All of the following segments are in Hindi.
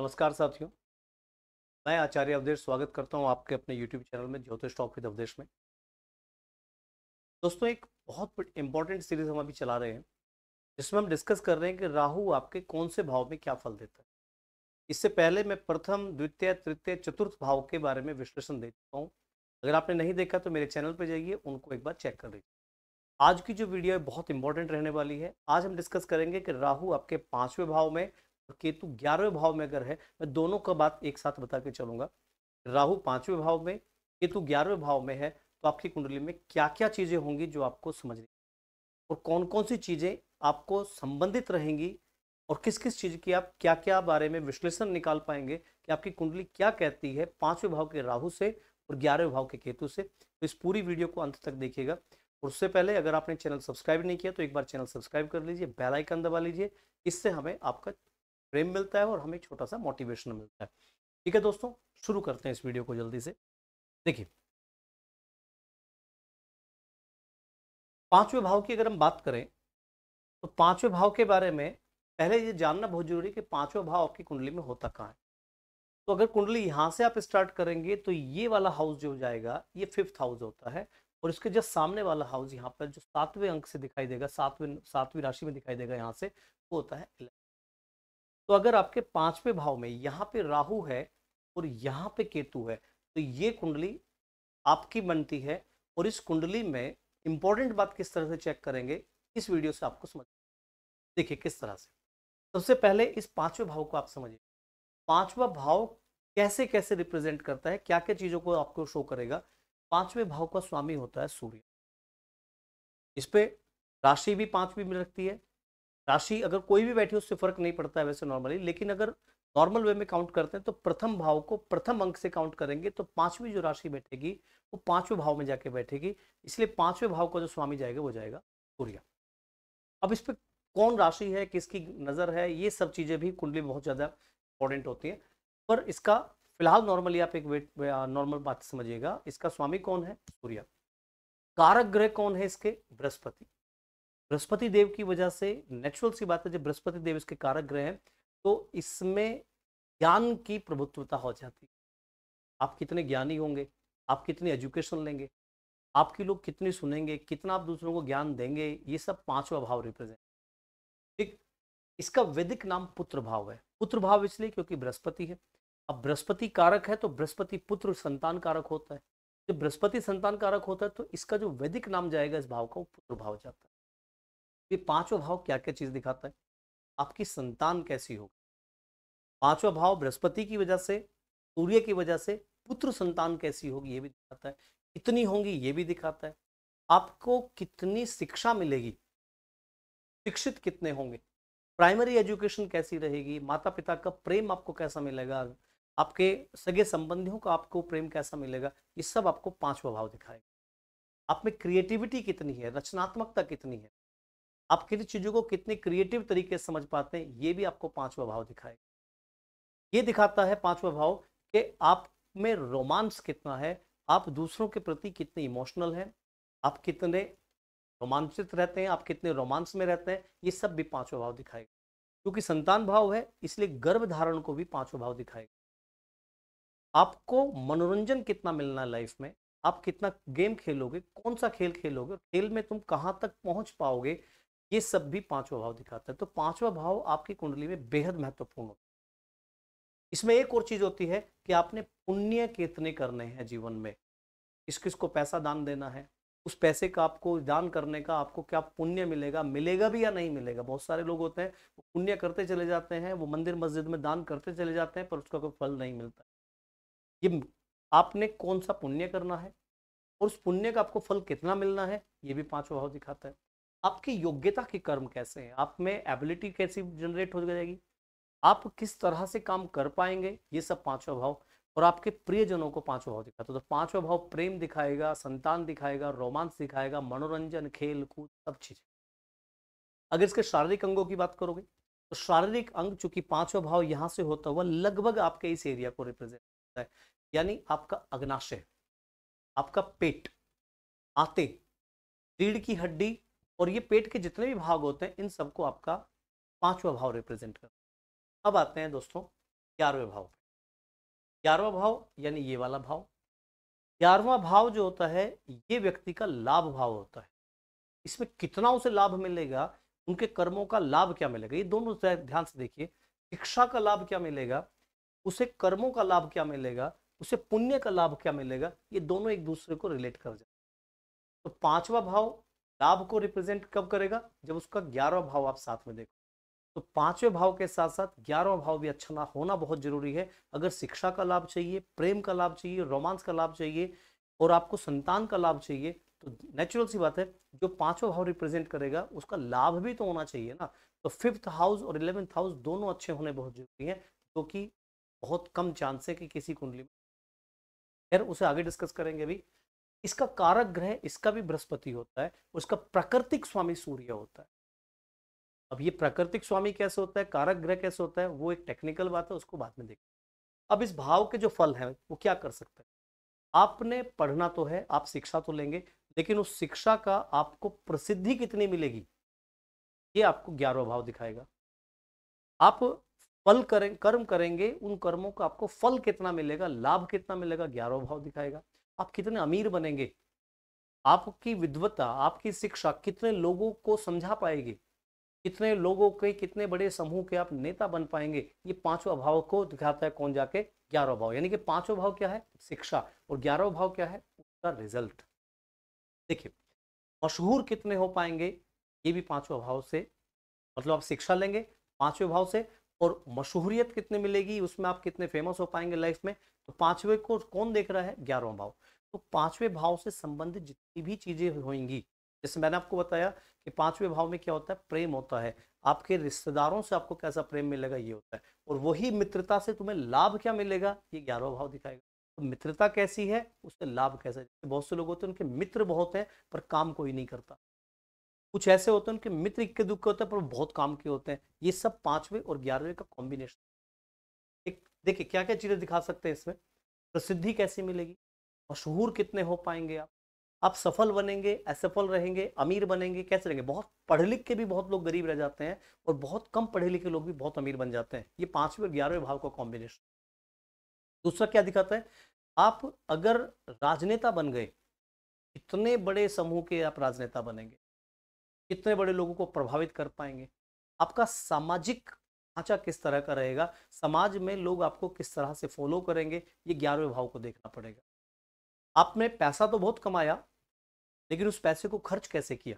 नमस्कार साथियों मैं आचार्य अवधेश स्वागत करता हूं आपके अपने यूट्यूब चैनल में ज्योतिष टॉक विद अवधेश में दोस्तों एक बहुत इंपॉर्टेंट सीरीज हम अभी चला रहे हैं जिसमें हम डिस्कस कर रहे हैं कि राहु आपके कौन से भाव में क्या फल देता है इससे पहले मैं प्रथम द्वितीय तृतीय चतुर्थ भाव के बारे में विश्लेषण दे चुका हूँ अगर आपने नहीं देखा तो मेरे चैनल पर जाइए उनको एक बार चेक कर लीजिए आज की जो वीडियो है बहुत इंपॉर्टेंट रहने वाली है आज हम डिस्कस करेंगे कि राहु आपके पांचवें भाव में केतु ग्यारहवें भाव में अगर है मैं दोनों का बात एक साथ बता के चलूंगा राहु पांचवें भाव में केतु ग्यारहवें भाव में है तो आपकी कुंडली में क्या क्या चीजें होंगी जो आपको समझनी और कौन कौन सी चीजें आपको संबंधित रहेंगी और किस किस चीज की आप क्या क्या बारे में विश्लेषण निकाल पाएंगे कि आपकी कुंडली क्या कहती है पांचवें भाव के राहु से और ग्यारहवें भाव के केतु से तो इस पूरी वीडियो को अंत तक देखिएगा और उससे पहले अगर आपने चैनल सब्सक्राइब नहीं किया तो एक बार चैनल सब्सक्राइब कर लीजिए बेल आइकन दबा लीजिए इससे हमें आपका फ्रेम मिलता है और हमें छोटा सा मोटिवेशन मिलता है ठीक है दोस्तों शुरू करते हैं इस वीडियो को जल्दी से देखिए पांचवें भाव की अगर हम बात करें तो पांचवें भाव के बारे में पहले ये जानना बहुत जरूरी है कि पांचवें भाव आपकी कुंडली में होता कहाँ है तो अगर कुंडली यहाँ से आप स्टार्ट करेंगे तो ये वाला हाउस जो जाएगा ये फिफ्थ हाउस होता है और इसके जस्ट सामने वाला हाउस यहाँ पर जो सातवें अंक से दिखाई देगा सातवें सातवीं राशि में दिखाई देगा यहाँ से वो होता है तो अगर आपके पांचवें भाव में यहाँ पे राहु है और यहाँ पे केतु है तो ये कुंडली आपकी बनती है और इस कुंडली में इंपॉर्टेंट बात किस तरह से चेक करेंगे इस वीडियो से आपको समझ देखिए किस तरह से सबसे पहले इस पांचवें भाव को आप समझिए पांचवा भाव कैसे कैसे रिप्रेजेंट करता है क्या क्या चीज़ों को आपको शो करेगा पांचवें भाव का स्वामी होता है सूर्य इस पर राशि भी पांचवी में रखती है राशि अगर कोई भी बैठी उससे फर्क नहीं पड़ता है वैसे नॉर्मली लेकिन अगर नॉर्मल वे में काउंट करते हैं तो प्रथम भाव को प्रथम अंक से काउंट करेंगे तो पांचवी जो राशि बैठेगी वो पांचवें भाव में जाके बैठेगी इसलिए पांचवें भाव का जो स्वामी जाएगा वो जाएगा सूर्य अब इस पर कौन राशि है किसकी नज़र है ये सब चीज़ें भी कुंडली में बहुत ज़्यादा इंपॉर्टेंट होती हैं पर इसका फिलहाल नॉर्मली आप एक वेट नॉर्मल बात समझिएगा इसका स्वामी कौन है सूर्य कारक ग्रह कौन है इसके बृहस्पति बृहस्पति देव की वजह से नेचुरल सी बात है जब बृहस्पति देव इसके कारक ग्रह हैं तो इसमें ज्ञान की प्रभुत्वता हो जाती है आप कितने ज्ञानी होंगे आप कितनी एजुकेशन लेंगे आपकी लोग कितनी सुनेंगे कितना आप दूसरों को ज्ञान देंगे ये सब पांचवा भाव रिप्रेजेंट ठीक इसका वैदिक नाम पुत्र भाव है पुत्र भाव इसलिए क्योंकि बृहस्पति है अब बृहस्पति कारक है तो बृहस्पति पुत्र संतान कारक होता है जब बृहस्पति संतान कारक होता है तो इसका जो वैदिक नाम जाएगा इस भाव का वो पुत्र भाव जाता है ये पांचवा भाव क्या क्या चीज दिखाता है आपकी संतान कैसी होगी पांचवा भाव बृहस्पति की वजह से सूर्य की वजह से पुत्र संतान कैसी होगी ये भी दिखाता है कितनी होंगी ये भी दिखाता है आपको कितनी शिक्षा मिलेगी शिक्षित कितने होंगे प्राइमरी एजुकेशन कैसी रहेगी माता पिता का प्रेम आपको कैसा मिलेगा आपके सगे संबंधियों का आपको प्रेम कैसा मिलेगा ये सब आपको पांचवा भाव दिखाएगा आप में क्रिएटिविटी कितनी है रचनात्मकता कितनी है आप किन चीज़ों को कितने क्रिएटिव तरीके से समझ पाते हैं ये भी आपको पांचवा भाव दिखाएगा ये दिखाता है पांचवा भाव कि आप में रोमांस कितना है आप दूसरों के प्रति कितने इमोशनल हैं आप कितने रोमांचित रहते हैं आप कितने रोमांस में रहते हैं ये सब भी पांचवा भाव दिखाएगा क्योंकि संतान भाव है इसलिए गर्भ धारण को भी पांचवा भाव दिखाएगा आपको मनोरंजन कितना मिलना है लाइफ में आप कितना गेम खेलोगे कौन सा खेल खेलोगे खेल में तुम कहाँ तक पहुंच पाओगे ये सब भी पांचवा भाव दिखाता है तो पांचवा भाव आपकी कुंडली में बेहद महत्वपूर्ण होता है इसमें एक और चीज होती है कि आपने पुण्य कितने करने हैं जीवन में इस को पैसा दान देना है उस पैसे का आपको दान करने का आपको क्या पुण्य मिलेगा मिलेगा भी या नहीं मिलेगा बहुत सारे लोग होते हैं वो पुण्य करते चले जाते हैं वो मंदिर मस्जिद में दान करते चले जाते हैं पर उसका कोई फल नहीं मिलता ये आपने कौन सा पुण्य करना है और उस पुण्य का आपको फल कितना मिलना है ये भी पांचवा भाव दिखाता है आपकी योग्यता के कर्म कैसे हैं आप में एबिलिटी कैसी जनरेट हो जाएगी आप किस तरह से काम कर पाएंगे ये सब पांचवा भाव और आपके प्रियजनों को पांचवा भाव दिखाता तो, तो पांचवा भाव प्रेम दिखाएगा संतान दिखाएगा रोमांस दिखाएगा मनोरंजन खेल कूद सब चीज अगर इसके शारीरिक अंगों की बात करोगे तो शारीरिक अंग चूंकि पांचवा भाव यहाँ से होता हुआ लगभग आपके इस एरिया को रिप्रेजेंट करता है यानी आपका अग्नाशय आपका पेट आते रीढ़ की हड्डी और ये पेट के जितने भी भाग होते हैं इन सबको आपका पांचवा भाव रिप्रेजेंट करता है अब आते हैं दोस्तों ग्यारहवें भाव ग्यारहवा भाव यानी ये वाला भाव ग्यारहवा भाव जो होता है ये व्यक्ति का लाभ भाव होता है इसमें कितना उसे लाभ मिलेगा उनके कर्मों का लाभ क्या मिलेगा ये दोनों ध्यान से देखिए शिक्षा का लाभ क्या मिलेगा उसे कर्मों का लाभ क्या मिलेगा उसे पुण्य का लाभ क्या मिलेगा ये दोनों एक दूसरे को रिलेट कर जाए तो पांचवा भाव लाभ को रिप्रेजेंट कब करेगा जब उसका ग्यारहवा भाव आप साथ में देखो तो पांचवें भाव के साथ साथ ग्यारहवा भाव भी अच्छा ना होना बहुत जरूरी है अगर शिक्षा का लाभ चाहिए प्रेम का लाभ चाहिए रोमांस का लाभ चाहिए और आपको संतान का लाभ चाहिए तो नेचुरल सी बात है जो पांचवा भाव रिप्रेजेंट करेगा उसका लाभ भी तो होना चाहिए ना तो फिफ्थ हाउस और इलेवेंथ हाउस दोनों अच्छे होने बहुत जरूरी है क्योंकि तो बहुत कम चांस है कि किसी कुंडली में खैर उसे आगे डिस्कस करेंगे अभी इसका कारक ग्रह इसका भी बृहस्पति होता है उसका प्राकृतिक स्वामी सूर्य होता है अब ये प्राकृतिक स्वामी कैसे होता है कारक ग्रह कैसे होता है वो एक टेक्निकल बात है उसको बाद में देखें अब इस भाव के जो फल हैं वो क्या कर सकते हैं आपने पढ़ना तो है आप शिक्षा तो लेंगे लेकिन उस शिक्षा का आपको प्रसिद्धि कितनी मिलेगी ये आपको ग्यारह भाव दिखाएगा आप फल करें कर्म करेंगे उन कर्मों का आपको फल कितना मिलेगा लाभ कितना मिलेगा ग्यारह भाव दिखाएगा आप कितने अमीर बनेंगे आपकी विद्वता आपकी शिक्षा कितने लोगों को समझा पाएगी कितने लोगों के कितने बड़े समूह के आप नेता बन पाएंगे ये पांचवा भाव को दिखाता है कौन जाके ग्यारह भाव यानी कि पांचवा भाव क्या है शिक्षा और ग्यारह भाव क्या है उसका रिजल्ट देखिए मशहूर कितने हो पाएंगे ये भी पांचवा भाव से मतलब आप शिक्षा लेंगे पांचवें भाव से और मशहूरियत कितने मिलेगी उसमें आप कितने फेमस हो पाएंगे लाइफ में तो पांचवे को कौन देख रहा है ग्यारहवा भाव तो पांचवे भाव से संबंधित जितनी भी चीजें होंगी जैसे मैंने आपको बताया कि पांचवें भाव में क्या होता है प्रेम होता है आपके रिश्तेदारों से आपको कैसा प्रेम मिलेगा ये होता है और वही मित्रता से तुम्हें लाभ क्या मिलेगा ये ग्यारहवा भाव दिखाएगा तो मित्रता कैसी है उससे लाभ कैसा है बहुत से लोग होते हैं उनके मित्र बहुत हैं पर काम कोई नहीं करता कुछ ऐसे होते हैं उनके मित्र इक्के दुख के होते हैं पर बहुत काम के होते हैं ये सब पांचवें और ग्यारहवें का कॉम्बिनेशन एक देखिए क्या क्या चीज़ें दिखा सकते हैं इसमें प्रसिद्धि कैसी मिलेगी मशहूर कितने हो पाएंगे आप आप सफल बनेंगे असफल रहेंगे अमीर बनेंगे कैसे रहेंगे बहुत पढ़े लिख के भी बहुत लोग गरीब रह जाते हैं और बहुत कम पढ़े लिखे लोग भी बहुत अमीर बन जाते हैं ये पांचवें और ग्यारहवें भाव का कॉम्बिनेशन दूसरा क्या दिखाता है आप अगर राजनेता बन गए इतने बड़े समूह के आप राजनेता बनेंगे कितने बड़े लोगों को प्रभावित कर पाएंगे आपका सामाजिक ढांचा किस तरह का रहेगा समाज में लोग आपको किस तरह से फॉलो करेंगे ये ग्यारहवें भाव को देखना पड़ेगा आपने पैसा तो बहुत कमाया लेकिन उस पैसे को खर्च कैसे किया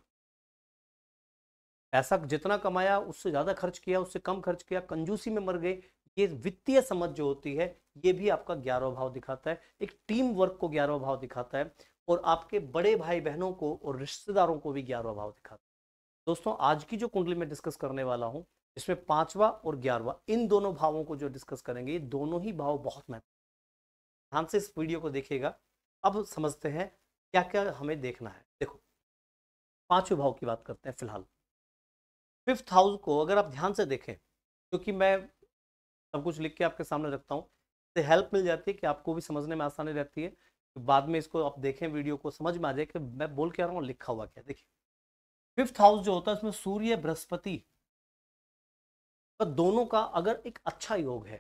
पैसा जितना कमाया उससे ज़्यादा खर्च किया उससे कम खर्च किया कंजूसी में मर गए ये वित्तीय समझ जो होती है ये भी आपका ग्यारहवा भाव दिखाता है एक टीम वर्क को ग्यारहवा भाव दिखाता है और आपके बड़े भाई बहनों को और रिश्तेदारों को भी ग्यारहवा भाव दिखाता है दोस्तों आज की जो कुंडली में डिस्कस करने वाला हूं इसमें पांचवा और ग्यारहवा इन दोनों भावों को जो डिस्कस करेंगे ये दोनों ही भाव बहुत महत्वपूर्ण ध्यान से इस वीडियो को देखिएगा अब समझते हैं क्या क्या हमें देखना है देखो पांचवें भाव की बात करते हैं फिलहाल फिफ्थ हाउस को अगर आप ध्यान से देखें क्योंकि मैं सब कुछ लिख के आपके सामने रखता हूँ इससे हेल्प मिल जाती है कि आपको भी समझने में आसानी रहती है तो बाद में इसको आप देखें वीडियो को समझ में आ जाए कि मैं बोल क्या रहा हूँ लिखा हुआ क्या देखिए फिफ्थ हाउस जो होता है उसमें सूर्य बृहस्पति तो दोनों का अगर एक अच्छा योग है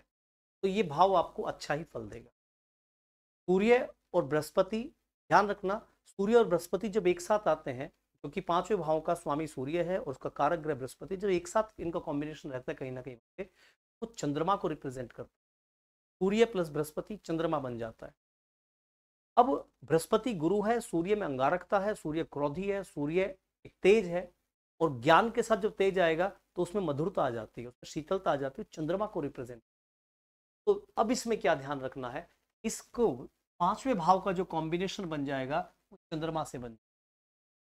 तो ये भाव आपको अच्छा ही फल देगा सूर्य और बृहस्पति ध्यान रखना सूर्य और बृहस्पति जब एक साथ आते हैं क्योंकि तो पांचवें भाव का स्वामी सूर्य है और उसका कारक ग्रह बृहस्पति जब एक साथ इनका कॉम्बिनेशन रहता है कहीं ना कहीं वो तो चंद्रमा को रिप्रेजेंट करता है सूर्य प्लस बृहस्पति चंद्रमा बन जाता है अब बृहस्पति गुरु है सूर्य में अंगारकता है सूर्य क्रोधी है सूर्य एक तेज है और ज्ञान के साथ जब तेज आएगा तो उसमें मधुरता आ जाती है उसमें शीतलता आ जाती है चंद्रमा को रिप्रेजेंट तो अब इसमें क्या ध्यान रखना है इसको पांचवें भाव का जो कॉम्बिनेशन बन जाएगा वो चंद्रमा से बन जाएगा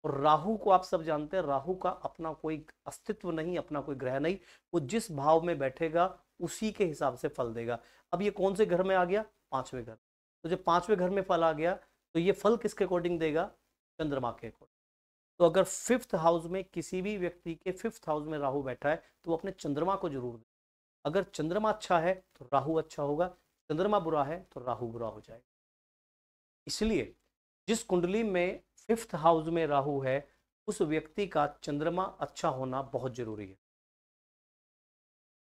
और राहु को आप सब जानते हैं राहु का अपना कोई अस्तित्व नहीं अपना कोई ग्रह नहीं वो जिस भाव में बैठेगा उसी के हिसाब से फल देगा अब ये कौन से घर में आ गया पांचवें घर तो जब पांचवें घर में फल आ गया तो ये फल किसके अकॉर्डिंग देगा चंद्रमा के अकॉर्डिंग तो अगर फिफ्थ हाउस में किसी भी व्यक्ति के फिफ्थ हाउस में राहु बैठा है तो वो अपने चंद्रमा को जरूर दे अगर चंद्रमा अच्छा है तो राहु अच्छा होगा चंद्रमा बुरा है तो राहु बुरा हो जाएगा इसलिए जिस कुंडली में फिफ्थ हाउस में राहु है उस व्यक्ति का चंद्रमा अच्छा होना बहुत जरूरी है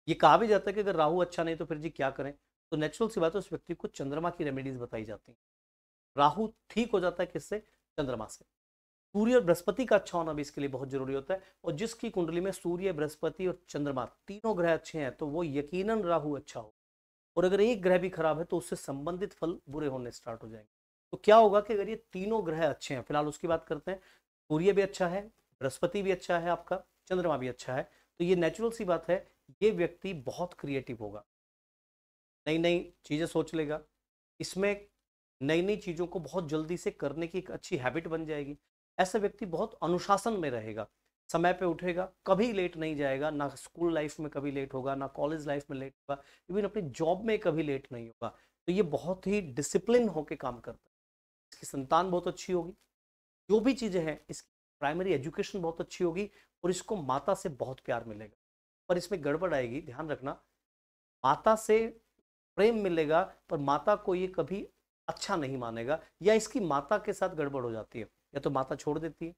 ये कहा भी जाता है कि अगर राहु अच्छा नहीं तो फिर जी क्या करें तो नेचुरल सी बात है उस व्यक्ति को चंद्रमा की रेमेडीज बताई जाती हैं राहु ठीक हो जाता है किससे चंद्रमा से सूर्य और बृहस्पति का अच्छा होना भी इसके लिए बहुत जरूरी होता है और जिसकी कुंडली में सूर्य बृहस्पति और चंद्रमा तीनों ग्रह अच्छे हैं तो वो यकीनन राहु अच्छा हो और अगर एक ग्रह भी खराब है तो उससे संबंधित फल बुरे होने स्टार्ट हो जाएंगे तो क्या होगा कि अगर ये तीनों ग्रह अच्छे हैं फिलहाल उसकी बात करते हैं सूर्य भी अच्छा है बृहस्पति भी अच्छा है आपका चंद्रमा भी अच्छा है तो ये नेचुरल सी बात है ये व्यक्ति बहुत क्रिएटिव होगा नई नई चीज़ें सोच लेगा इसमें नई नई चीज़ों को बहुत जल्दी से करने की एक अच्छी हैबिट बन जाएगी ऐसा व्यक्ति बहुत अनुशासन में रहेगा समय पे उठेगा कभी लेट नहीं जाएगा ना स्कूल लाइफ में कभी लेट होगा ना कॉलेज लाइफ में लेट होगा इवन अपनी जॉब में कभी लेट नहीं होगा तो ये बहुत ही डिसिप्लिन होकर काम करता है इसकी संतान बहुत अच्छी होगी जो भी चीज़ें हैं इसकी प्राइमरी एजुकेशन बहुत अच्छी होगी और इसको माता से बहुत प्यार मिलेगा पर इसमें गड़बड़ आएगी ध्यान रखना माता से प्रेम मिलेगा पर माता को ये कभी अच्छा नहीं मानेगा या इसकी माता के साथ गड़बड़ हो जाती है या तो माता छोड़ देती है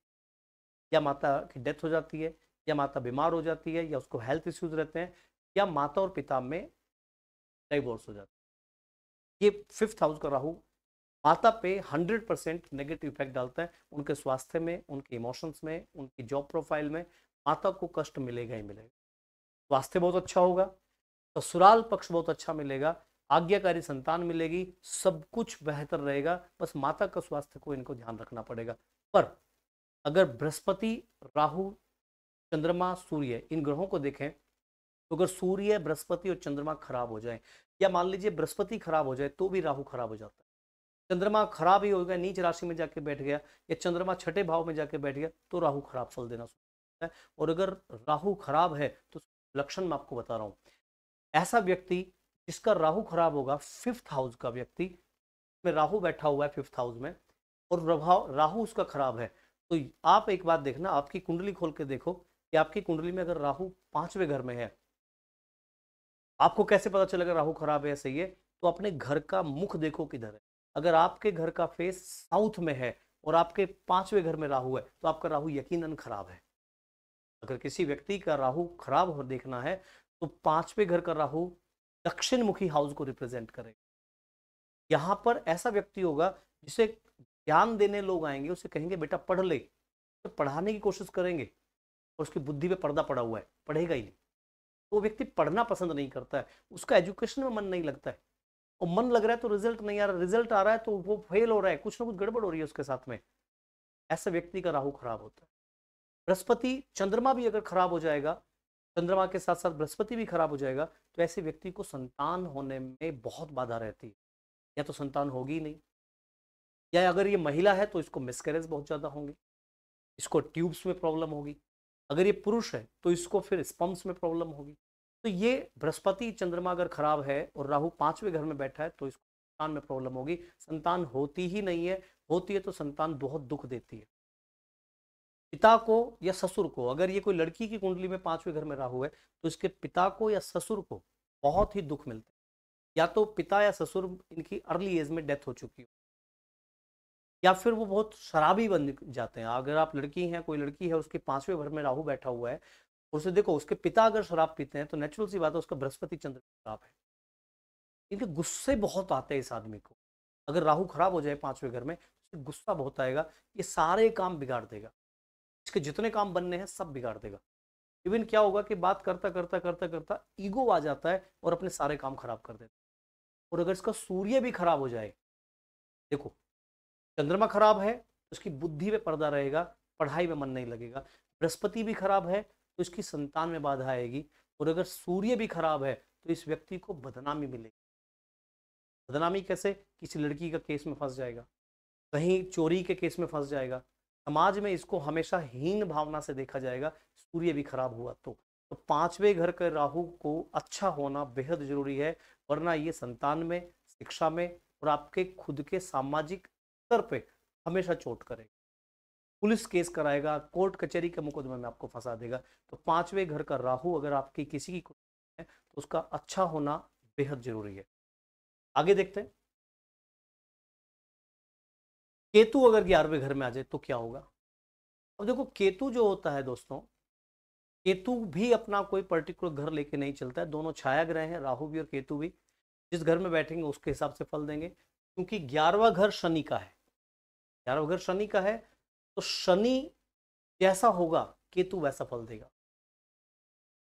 या माता की डेथ हो जाती है या माता बीमार हो जाती है या उसको हेल्थ इश्यूज रहते हैं या माता और पिता में डाइवोर्स हो जाता है ये फिफ्थ हाउस का राहु माता पे हंड्रेड परसेंट नेगेटिव इफेक्ट डालता है उनके स्वास्थ्य में उनके इमोशंस में उनकी जॉब प्रोफाइल में माता को कष्ट मिलेगा ही मिलेगा स्वास्थ्य बहुत अच्छा होगा ससुराल पक्ष बहुत अच्छा मिलेगा आज्ञाकारी संतान मिलेगी सब कुछ बेहतर रहेगा बस माता का स्वास्थ्य को इनको ध्यान रखना पड़ेगा पर अगर बृहस्पति राहु चंद्रमा सूर्य इन ग्रहों को देखें तो अगर सूर्य बृहस्पति और चंद्रमा खराब हो जाए या मान लीजिए बृहस्पति खराब हो जाए तो भी राहु खराब हो जाता है चंद्रमा खराब ही हो गया नीच राशि में जाके बैठ गया या चंद्रमा छठे भाव में जाके बैठ गया तो राहु खराब फल देना शुरू है और अगर राहु खराब है तो लक्षण मैं आपको बता रहा हूँ ऐसा व्यक्ति जिसका राहु खराब होगा फिफ्थ हाउस का व्यक्ति में राहु बैठा हुआ है फिफ्थ हाउस में और प्रभाव राहु उसका खराब है तो आप एक बात देखना आपकी कुंडली खोल के देखो कि आपकी कुंडली में अगर राहु पांचवें घर में है आपको कैसे पता चलेगा राहु खराब है सही है तो अपने घर का मुख देखो किधर है अगर आपके घर का फेस साउथ में है और आपके पांचवें घर में राहु है तो आपका राहु यकीनन खराब है अगर किसी व्यक्ति का राहु खराब हो देखना है तो पांचवें घर का राहु दक्षिण मुखी हाउस को रिप्रेजेंट करेगा यहाँ पर ऐसा व्यक्ति होगा जिसे ज्ञान देने लोग आएंगे उसे कहेंगे बेटा पढ़ ले तो पढ़ाने की कोशिश करेंगे और उसकी बुद्धि पे पर्दा पड़ा हुआ है पढ़ेगा ही नहीं तो व्यक्ति पढ़ना पसंद नहीं करता है उसका एजुकेशन में मन नहीं लगता है और मन लग रहा है तो रिजल्ट नहीं आ रहा रिजल्ट आ रहा है तो वो फेल हो रहा है कुछ ना कुछ गड़बड़ हो रही है उसके साथ में ऐसे व्यक्ति का राहु खराब होता है बृहस्पति चंद्रमा भी अगर खराब हो जाएगा चंद्रमा के साथ साथ बृहस्पति भी खराब हो जाएगा तो ऐसे व्यक्ति को संतान होने में बहुत बाधा रहती है या तो संतान होगी ही नहीं या अगर ये महिला है तो इसको मिसकैरेज बहुत ज़्यादा होंगे इसको ट्यूब्स में प्रॉब्लम होगी अगर ये पुरुष है तो इसको फिर स्पम्स में प्रॉब्लम होगी तो ये बृहस्पति चंद्रमा अगर खराब है और राहु पांचवें घर में बैठा है तो इसको संतान में प्रॉब्लम होगी संतान होती ही नहीं है होती है तो संतान बहुत दुख देती है पिता को या ससुर को अगर ये कोई लड़की की कुंडली में पांचवें घर में राहु है तो इसके पिता को या ससुर को बहुत ही दुख मिलता है या तो पिता या ससुर इनकी अर्ली एज में डेथ हो चुकी हो या फिर वो बहुत शराबी बन जाते हैं अगर आप लड़की हैं कोई लड़की है उसके पांचवें घर में राहु बैठा हुआ है उसे देखो उसके पिता अगर शराब पीते हैं तो नेचुरल सी बात है उसका बृहस्पति चंद्र खराब है इनके गुस्से बहुत आते हैं इस आदमी को अगर राहु खराब हो जाए पांचवें घर में तो गुस्सा बहुत आएगा ये सारे काम बिगाड़ देगा इसके जितने काम बनने हैं सब बिगाड़ देगा इवन क्या होगा कि बात करता करता करता करता ईगो आ जाता है और अपने सारे काम खराब कर देता है और अगर इसका सूर्य भी खराब हो जाए देखो चंद्रमा खराब है तो इसकी बुद्धि में पर्दा रहेगा पढ़ाई में मन नहीं लगेगा बृहस्पति भी खराब है तो इसकी संतान में बाधा आएगी और अगर सूर्य भी खराब है तो इस व्यक्ति को बदनामी मिलेगी बदनामी कैसे किसी लड़की का केस में फंस जाएगा कहीं चोरी के केस में फंस जाएगा समाज में इसको हमेशा हीन भावना से देखा जाएगा सूर्य भी खराब हुआ तो तो पांचवें घर के राहु को अच्छा होना बेहद जरूरी है वरना ये संतान में शिक्षा में और आपके खुद के सामाजिक स्तर पे हमेशा चोट करेगा पुलिस केस कराएगा कोर्ट कचहरी के मुकदमे में आपको फंसा देगा तो पांचवें घर का राहु अगर आपकी किसी की है तो उसका अच्छा होना बेहद जरूरी है आगे देखते हैं केतु अगर ग्यारहवें घर में आ जाए तो क्या होगा अब देखो केतु जो होता है दोस्तों केतु भी अपना कोई पर्टिकुलर घर लेके नहीं चलता है दोनों छाया ग्रह हैं राहु भी और केतु भी जिस घर में बैठेंगे उसके हिसाब से फल देंगे क्योंकि ग्यारहवा घर शनि का है ग्यारहवा घर शनि का है तो शनि जैसा होगा केतु वैसा फल देगा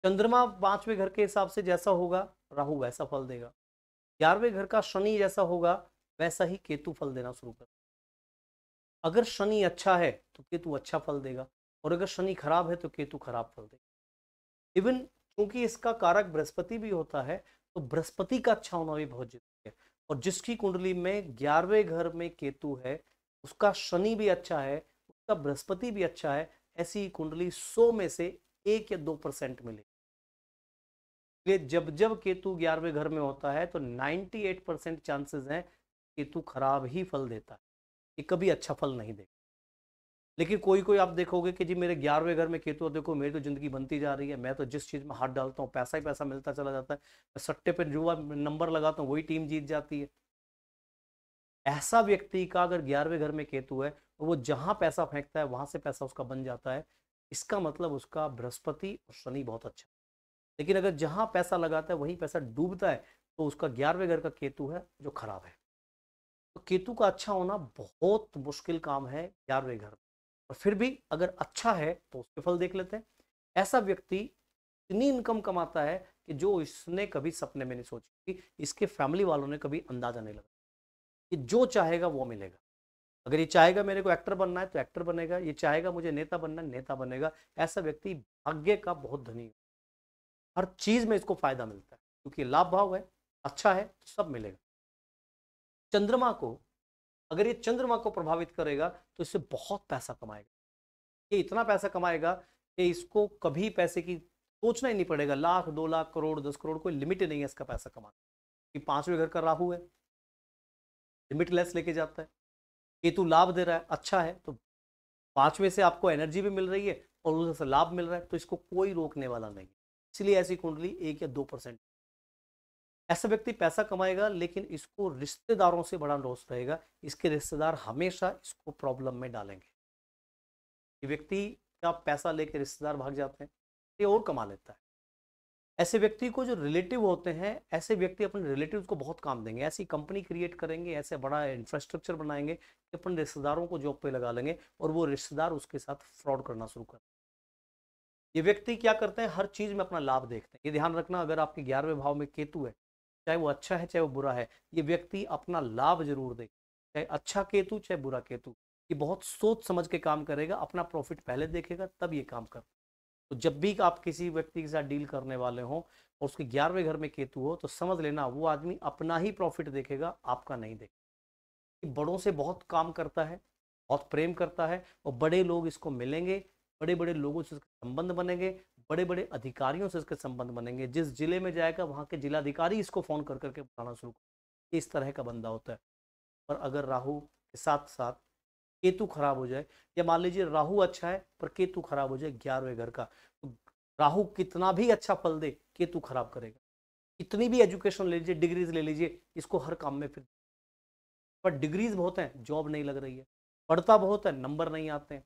चंद्रमा पांचवें घर के हिसाब से जैसा होगा राहु वैसा फल देगा ग्यारहवें घर का शनि जैसा होगा वैसा ही केतु फल देना शुरू कर अगर शनि अच्छा है तो केतु अच्छा फल देगा और अगर शनि खराब है तो केतु खराब फल देगा इवन क्योंकि इसका कारक बृहस्पति भी होता है तो बृहस्पति का अच्छा होना भी बहुत जरूरी है और जिसकी कुंडली में ग्यारहवें घर में केतु है उसका शनि भी अच्छा है उसका बृहस्पति भी अच्छा है ऐसी कुंडली सौ में से एक या दो परसेंट मिलेगी जब जब केतु ग्यारहवें घर में होता है तो एट परसेंट चांसेस हैं केतु खराब ही फल देता है ये कभी अच्छा फल नहीं देगा लेकिन कोई कोई आप देखोगे कि जी मेरे ग्यारहवें घर में केतु देखो मेरी तो ज़िंदगी बनती जा रही है मैं तो जिस चीज़ में हाथ डालता हूँ पैसा ही पैसा मिलता चला जाता है मैं सट्टे पर जो नंबर लगाता हूँ वही टीम जीत जाती है ऐसा व्यक्ति का अगर ग्यारहवें घर में केतु है तो वो जहाँ पैसा फेंकता है वहाँ से पैसा उसका बन जाता है इसका मतलब उसका बृहस्पति और शनि बहुत अच्छा लेकिन अगर जहाँ पैसा लगाता है वहीं पैसा डूबता है तो उसका ग्यारहवें घर का केतु है जो खराब है तो केतु का अच्छा होना बहुत मुश्किल काम है ग्यारहवें घर में और फिर भी अगर अच्छा है तो उसके फल देख लेते हैं ऐसा व्यक्ति इतनी इनकम कमाता है कि जो इसने कभी सपने में नहीं सोची कि इसके फैमिली वालों ने कभी अंदाजा नहीं लगा कि जो चाहेगा वो मिलेगा अगर ये चाहेगा मेरे को एक्टर बनना है तो एक्टर बनेगा ये चाहेगा मुझे नेता बनना है नेता बनेगा ऐसा व्यक्ति भाग्य का बहुत धनी है हर चीज़ में इसको फायदा मिलता है क्योंकि लाभ भाव है अच्छा है तो सब मिलेगा चंद्रमा को अगर ये चंद्रमा को प्रभावित करेगा तो इससे बहुत पैसा कमाएगा ये इतना पैसा कमाएगा कि इसको कभी पैसे की सोचना ही नहीं पड़ेगा लाख दो लाख करोड़ दस करोड़ कोई लिमिट ही नहीं है इसका पैसा कमाना कि पांचवें घर का राहु है लिमिटलेस लेके जाता है केतु तो लाभ दे रहा है अच्छा है तो पांचवें से आपको एनर्जी भी मिल रही है और उधर से लाभ मिल रहा है तो इसको कोई रोकने वाला नहीं इसलिए ऐसी कुंडली एक या दो परसेंट ऐसा व्यक्ति पैसा कमाएगा लेकिन इसको रिश्तेदारों से बड़ा लॉस रहेगा इसके रिश्तेदार हमेशा इसको प्रॉब्लम में डालेंगे ये व्यक्ति का पैसा लेके रिश्तेदार भाग जाते हैं ये और कमा लेता है ऐसे व्यक्ति को जो रिलेटिव होते हैं ऐसे व्यक्ति अपने रिलेटिव को बहुत काम देंगे ऐसी कंपनी क्रिएट करेंगे ऐसे बड़ा इंफ्रास्ट्रक्चर बनाएंगे कि अपने रिश्तेदारों को जॉब पे लगा लेंगे और वो रिश्तेदार उसके साथ फ्रॉड करना शुरू कर ये व्यक्ति क्या करते हैं हर चीज़ में अपना लाभ देखते हैं ये ध्यान रखना अगर आपके ग्यारहवें भाव में केतु है चाहे वो अच्छा है चाहे वो बुरा है ये व्यक्ति अपना लाभ जरूर देगा चाहे अच्छा केतु चाहे बुरा केतु ये बहुत सोच समझ के काम करेगा अपना प्रॉफिट पहले देखेगा तब ये काम कर तो जब भी आप किसी व्यक्ति के साथ डील करने वाले हों और उसके ग्यारहवें घर में केतु हो तो समझ लेना वो आदमी अपना ही प्रॉफिट देखेगा आपका नहीं देखेगा बड़ों से बहुत काम करता है बहुत प्रेम करता है और बड़े लोग इसको मिलेंगे बड़े बड़े लोगों से संबंध बनेंगे बड़े बड़े अधिकारियों से इसके संबंध बनेंगे जिस जिले में जाएगा वहाँ के जिलाधिकारी इसको फ़ोन कर करके बताना शुरू कर इस तरह का बंदा होता है पर अगर राहु के साथ साथ केतु खराब हो जाए या मान लीजिए राहु अच्छा है पर केतु खराब हो जाए ग्यारहवें घर का तो राहु कितना भी अच्छा फल दे केतु खराब करेगा इतनी भी एजुकेशन ले लीजिए डिग्रीज ले लीजिए इसको हर काम में फिर पर डिग्रीज बहुत हैं जॉब नहीं लग रही है पढ़ता बहुत है नंबर नहीं आते हैं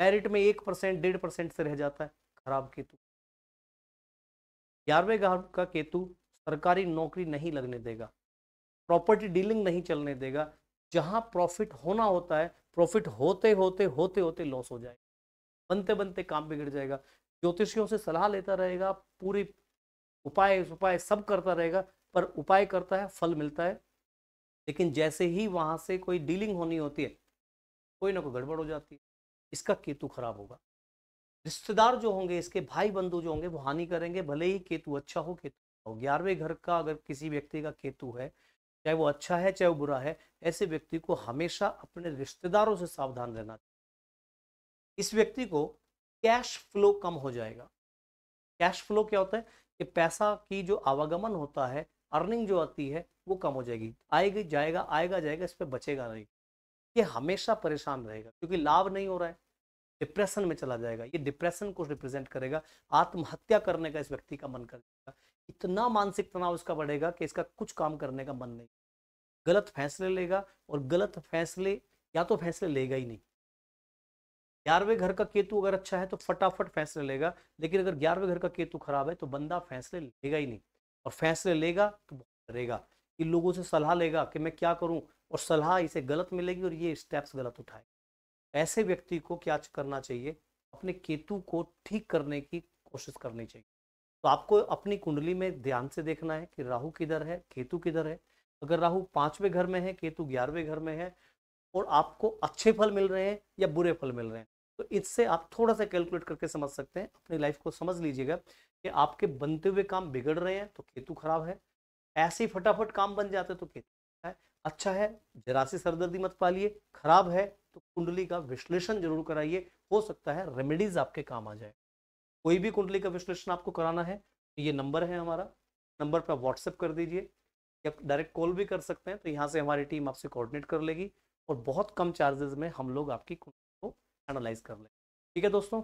मेरिट में एक परसेंट डेढ़ परसेंट से रह जाता है खराब केतु ग्यारहवें घर का केतु सरकारी नौकरी नहीं लगने देगा प्रॉपर्टी डीलिंग नहीं चलने देगा जहां प्रॉफिट होना होता है प्रॉफिट होते होते होते होते लॉस हो जाएगा बनते बनते काम बिगड़ जाएगा ज्योतिषियों से सलाह लेता रहेगा पूरी उपाय उपाय सब करता रहेगा पर उपाय करता है फल मिलता है लेकिन जैसे ही वहां से कोई डीलिंग होनी होती है कोई ना कोई गड़बड़ हो जाती है इसका केतु खराब होगा रिश्तेदार जो होंगे इसके भाई बंधु जो होंगे वो हानि करेंगे भले ही केतु अच्छा हो केतु अच्छा हो ग्यारहवें घर का अगर किसी व्यक्ति का केतु है चाहे वो अच्छा है चाहे वो बुरा है ऐसे व्यक्ति को हमेशा अपने रिश्तेदारों से सावधान रहना चाहिए इस व्यक्ति को कैश फ्लो कम हो जाएगा कैश फ्लो क्या होता है कि पैसा की जो आवागमन होता है अर्निंग जो आती है वो कम हो जाएगी आएगी जाएगा आएगा जाएगा इस पर बचेगा नहीं ये हमेशा परेशान रहेगा क्योंकि लाभ नहीं हो रहा है डिप्रेशन में चला जाएगा ये डिप्रेशन को रिप्रेजेंट करेगा आत्महत्या करने का इस व्यक्ति का मन करेगा इतना मानसिक तनाव इसका बढ़ेगा कि इसका कुछ काम करने का मन नहीं गलत फैसले लेगा और गलत फैसले या तो फैसले लेगा ही नहीं ग्यारहवें घर का केतु अगर अच्छा है तो फटाफट फैसले लेगा लेकिन अगर ग्यारहवें घर का केतु खराब है तो बंदा फैसले लेगा ही नहीं और फैसले लेगा तो बहुत डरेगा कि लोगों से सलाह लेगा कि मैं क्या करूं और सलाह इसे गलत मिलेगी और ये स्टेप्स गलत उठाएगा ऐसे व्यक्ति को क्या करना चाहिए अपने केतु को ठीक करने की कोशिश करनी चाहिए तो आपको अपनी कुंडली में ध्यान से देखना है कि राहु किधर है केतु किधर है अगर राहु पांचवें घर में है केतु ग्यारहवें घर में है और आपको अच्छे फल मिल रहे हैं या बुरे फल मिल रहे हैं तो इससे आप थोड़ा सा कैलकुलेट करके समझ सकते हैं अपनी लाइफ को समझ लीजिएगा कि आपके बनते हुए काम बिगड़ रहे हैं तो केतु खराब है ऐसे ही फटाफट काम बन जाते तो केतु है अच्छा है जरासी सरदर्दी मत पालिए खराब है तो कुंडली का विश्लेषण जरूर कराइए हो सकता है रेमेडीज आपके काम आ जाए कोई भी कुंडली का विश्लेषण आपको कराना है तो ये नंबर है हमारा नंबर पर आप व्हाट्सएप कर दीजिए या डायरेक्ट कॉल भी कर सकते हैं तो यहाँ से हमारी टीम आपसे कोऑर्डिनेट कर लेगी और बहुत कम चार्जेस में हम लोग आपकी कुंडली को एनालाइज कर लेंगे ठीक है दोस्तों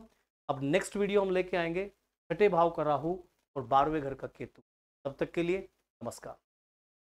अब नेक्स्ट वीडियो हम लेके आएंगे छठे भाव का राहु और बारहवें घर का केतु तब तक के लिए नमस्कार